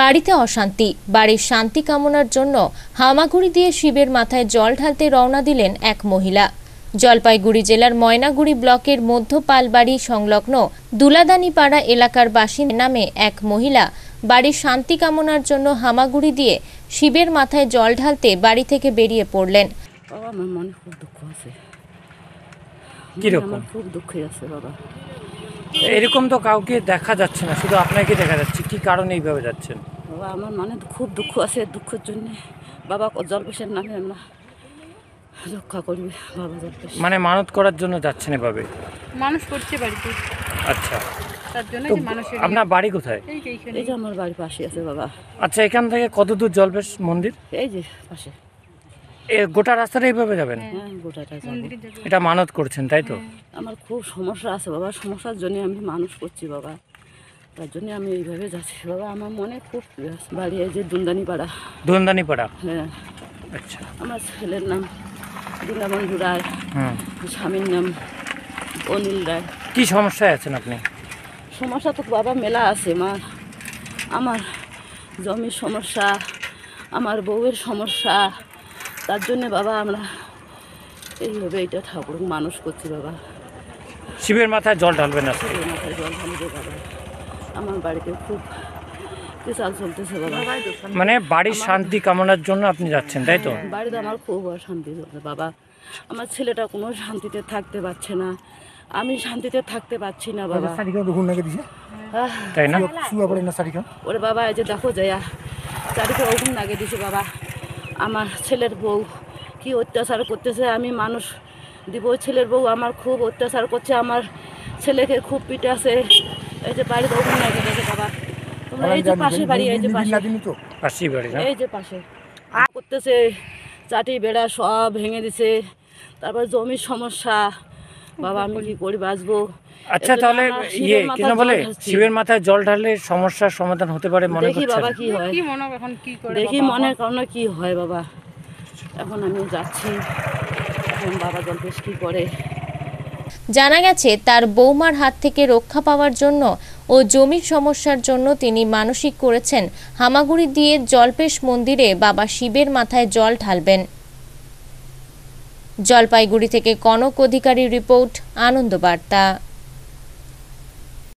বাড়িতে অশান্তি বাড়ির শান্তি কামনার জন্য হামাগুড়ি দিয়ে শিবের মাথায় জল ঢালতে রওনা দিলেন এক মহিলা জলপাইগুড়ি জেলার ময়নাগুড়ি ব্লকের মধ্য পালবাড়ি সংলগ্ন দুলাদানিপাড়া এলাকার বাসিন্দা নামে এক মহিলা বাড়ির শান্তি কামনার জন্য হামাগুড়ি দিয়ে শিবের মাথায় জল ঢালতে বাড়ি থেকে বেরিয়ে পড়লেন আমার মনে খুব দুঃখ আছে খুব আছে বাবা এরকম তো কাউকে দেখা যাচ্ছে না শুধু আপনাকে দেখা যাচ্ছে কি কারণে এইভাবে যাচ্ছেন বাবা আমার মানে খুব দুঃখ আছে দুঃখের জন্য বাবা জল পেশের নামে আমরা রক্ষা করবে বাবা জল মানে মানত করার জন্য যাচ্ছেন এভাবে মানুষ করছে বাড়িতে আচ্ছা আপনার বাড়ি কোথায় এই যে আমার বাড়ির পাশে আছে বাবা আচ্ছা এখান থেকে কত দূর জলপেশ মন্দির এই যে পাশে এ গোটা রাস্তাটা এইভাবে যাবেন হ্যাঁ, হ্যাঁ এটা মানত করছেন তাই তো হ্যাঁ, আমার খুব সমস্যা আছে বাবা সমস্যার জন্য আমি মানুষ করছি বাবা তার জন্য আমি এইভাবে যাচ্ছি বাবা আমার মনে খুব বাড়িয়ে বাড়ি যে দুনদানি পাড়া দুনদানি পাড়া হ্যাঁ আচ্ছা আমার ছেলের নাম দুর্গাবন্ধু রায় হ্যাঁ স্বামীর নাম অনিল রায় কি সমস্যায় আছেন আপনি সমস্যা তো বাবা মেলা আছে মা আমার জমির সমস্যা আমার বউয়ের সমস্যা তার জন্যে বাবা আমরা এইভাবে এটা ঠাকুর মানুষ করছি বাবা শিবের মাথায় জল ঢালবে না শিবের মাথায় জল ঢালবে বাবা আমার বাড়িতে খুব চাল চলতেছে বাবা মানে বাড়ির শান্তি কামনার জন্য আপনি যাচ্ছেন তাই তো হ্যাঁ, বাড়িতে আমার খুব অশান্তি চলছে বাবা আমার ছেলেটা কোনো শান্তিতে থাকতে পারছে না আমি শান্তিতে থাকতে পারছি না বাবা তাই না ওরে বাবা এই যে দেখো যাইয়া চারিকে ওগুন লাগে দিছে বাবা আমার ছেলের বউ কি অত্যাচার করতেছে আমি মানুষ দিব ছেলের বউ আমার খুব অত্যাচার করছে আমার ছেলেকে খুব আছে এই যে বাড়িতে ওখানে বাবা তোমরা এই যে পাশে বাড়ি এই যে পাশে এই যে পাশে করতেছে চাটি বেড়া সব ভেঙে দিছে তারপর জমির সমস্যা বাবা আমি কি করে বাঁচবো আচ্ছা তাহলে ইয়ে কেন বলে শিবের মাথায় জল ঢাললে সমস্যার সমাধান হতে পারে মনে দেখি বাবা কি হয় কি মনে এখন কি করে দেখি মনের কারণে কি হয় বাবা এখন আমি যাচ্ছি এখন বাবা জল পেশ কি করে জানা গেছে তার বৌমার হাত থেকে রক্ষা পাওয়ার জন্য ও জমির সমস্যার জন্য তিনি মানসিক করেছেন হামাগুড়ি দিয়ে জলপেশ মন্দিরে বাবা শিবের মাথায় জল ঢালবেন জলপাইগুড়ি থেকে কনক অধিকারী রিপোর্ট আনন্দবার্তা